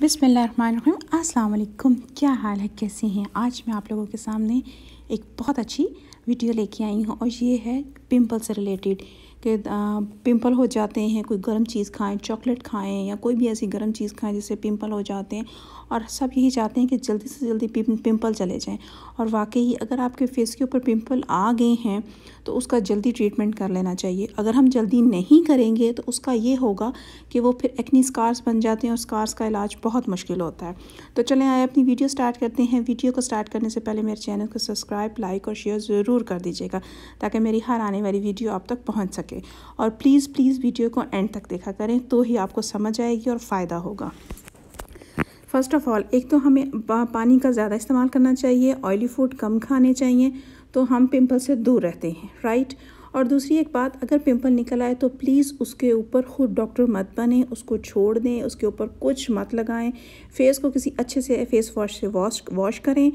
बिसमीम अस्सलाम क्या हाल है कैसे हैं आज मैं आप लोगों के सामने एक बहुत अच्छी वीडियो लेके आई हूँ और ये है पिंपल से रिलेटेड कि पिंपल हो जाते हैं कोई गर्म चीज़ खाएं चॉकलेट खाएं या कोई भी ऐसी गर्म चीज़ खाएं जिससे पिंपल हो जाते हैं और सब यही चाहते हैं कि जल्दी से जल्दी पिंपल चले जाएं और वाकई अगर आपके फेस के ऊपर पिंपल आ गए हैं तो उसका जल्दी ट्रीटमेंट कर लेना चाहिए अगर हम जल्दी नहीं करेंगे तो उसका ये होगा कि वो फिर एक्नी स्कार्स बन जाते हैं और स्कार्स का इलाज बहुत मुश्किल होता है तो चलें आए अपनी वीडियो स्टार्ट करते हैं वीडियो को स्टार्ट करने से पहले मेरे चैनल को सब्सक्राइब लाइक और शेयर ज़रूर कर दीजिएगा ताकि मेरी हर आने वाली वीडियो आप तक पहुँच सके सके और प्लीज़ प्लीज़ वीडियो को एंड तक देखा करें तो ही आपको समझ आएगी और फ़ायदा होगा फ़र्स्ट ऑफ़ ऑल एक तो हमें पानी का ज़्यादा इस्तेमाल करना चाहिए ऑयली फूड कम खाने चाहिए तो हम पिंपल से दूर रहते हैं राइट और दूसरी एक बात अगर पिंपल निकल आए तो प्लीज़ उसके ऊपर ख़ुद डॉक्टर मत बने उसको छोड़ दें उसके ऊपर कुछ मत लगाएं फेस को किसी अच्छे से फेस वॉश से वॉश वॉश करें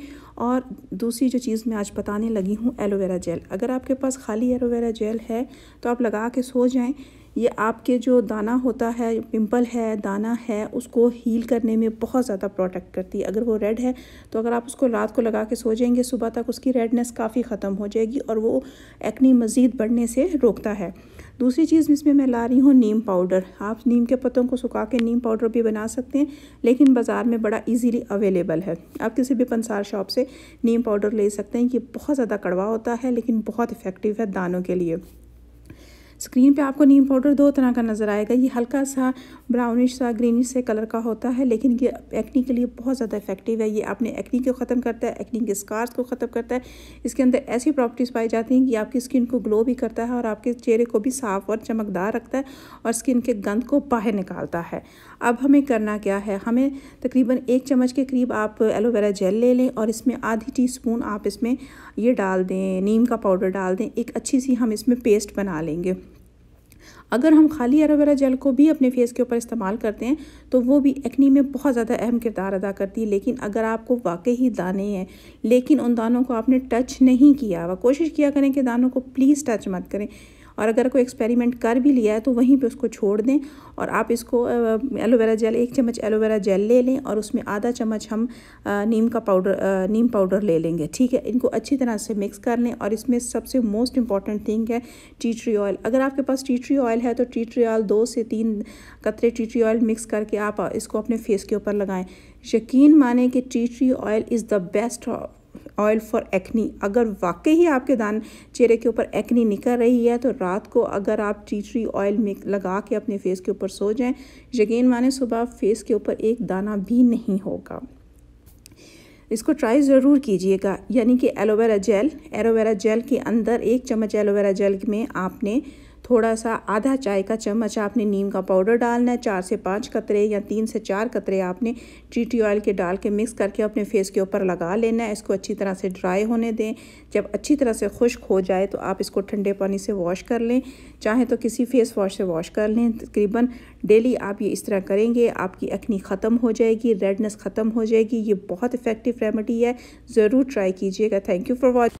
और दूसरी जो चीज़ मैं आज बताने लगी हूँ एलोवेरा जेल अगर आपके पास खाली एलोवेरा जेल है तो आप लगा के सो जाएँ ये आपके जो दाना होता है पिंपल है दाना है उसको हील करने में बहुत ज़्यादा प्रोटेक्ट करती है अगर वो रेड है तो अगर आप उसको रात को लगा के सो जाएंगे सुबह तक उसकी रेडनेस काफ़ी ख़त्म हो जाएगी और वो एक्नी मज़ीद बढ़ने से रोकता है दूसरी चीज़ इसमें मैं ला रही हूँ नीम पाउडर आप नीम के पत्तों को सुखा के नीम पाउडर भी बना सकते हैं लेकिन बाज़ार में बड़ा इजीली अवेलेबल है आप किसी भी पंसार शॉप से नीम पाउडर ले सकते हैं ये बहुत ज़्यादा कड़वा होता है लेकिन बहुत इफ़ेक्टिव है दानों के लिए स्क्रीन पे आपको नीम पाउडर दो तरह का नज़र आएगा ये हल्का सा ब्राउनिश सा ग्रीनिश से कलर का होता है लेकिन ये एक्नी के लिए बहुत ज़्यादा इफेक्टिव है ये अपने एक्नी को ख़त्म करता है एक्नी के स्कार्स को ख़त्म करता है इसके अंदर ऐसी प्रॉपर्टीज़ पाई जाती हैं कि आपकी स्किन को ग्लो भी करता है और आपके चेहरे को भी साफ़ और चमकदार रखता है और स्किन के गंद को बाहर निकालता है अब हमें करना क्या है हमें तकरीबन एक चम्मच के करीब आप एलोवेरा जेल ले लें और इसमें आधी टी स्पून आप इसमें ये डाल दें नीम का पाउडर डाल दें एक अच्छी सी हम इसमें पेस्ट बना लेंगे अगर हम खाली एलोवेरा जेल को भी अपने फेस के ऊपर इस्तेमाल करते हैं तो वो भी एक्नी में बहुत ज़्यादा अहम किरदार अदा करती है लेकिन अगर आपको वाकई ही दाने हैं लेकिन उन दानों को आपने टच नहीं किया व कोशिश किया करें कि दानों को प्लीज़ टच मत करें और अगर कोई एक्सपेरिमेंट कर भी लिया है तो वहीं पर उसको छोड़ दें और आप इसको एलोवेरा जेल एक चम्मच एलोवेरा जेल ले लें और उसमें आधा चम्मच हम नीम का पाउडर नीम पाउडर ले लेंगे ठीक है इनको अच्छी तरह से मिक्स कर लें और इसमें सबसे मोस्ट इंपॉर्टेंट थिंग है टी ट्री ऑयल अगर आपके पास टी ट्री ऑयल है तो टी ट्री ऑयल दो से तीन कतरे टी ट्री ऑयल मिक्स करके आप इसको अपने फेस के ऊपर लगाएं यकीन माने कि tea tree oil is the best oil for acne अगर वाकई ही आपके दान चेहरे के ऊपर एक्नी निकल रही है तो रात को अगर आप टी ट्री ऑयल मिक लगा के अपने फेस के ऊपर सो जाएं यकीन माने सुबह फेस के ऊपर एक दाना भी नहीं होगा इसको ट्राई ज़रूर कीजिएगा यानी कि एलोवेरा जेल एलोवेरा जेल के अंदर एक चम्मच एलोवेरा जेल में आपने थोड़ा सा आधा चाय का चम्मच आपने नीम का पाउडर डालना है चार से पाँच कतरे या तीन से चार कतरे आपने टी ऑयल के डाल के मिक्स करके अपने फेस के ऊपर लगा लेना है इसको अच्छी तरह से ड्राई होने दें जब अच्छी तरह से खुश्क हो जाए तो आप इसको ठंडे पानी से वॉश कर लें चाहे तो किसी फेस वॉश से वॉश कर लें तकरीबन डेली आप ये इस तरह करेंगे आपकी अखनी ख़त्म हो जाएगी रेडनेस ख़त्म हो जाएगी ये बहुत इफ़ेक्टिव रेमेडी है ज़रूर ट्राई कीजिएगा थैंक यू फॉर वॉच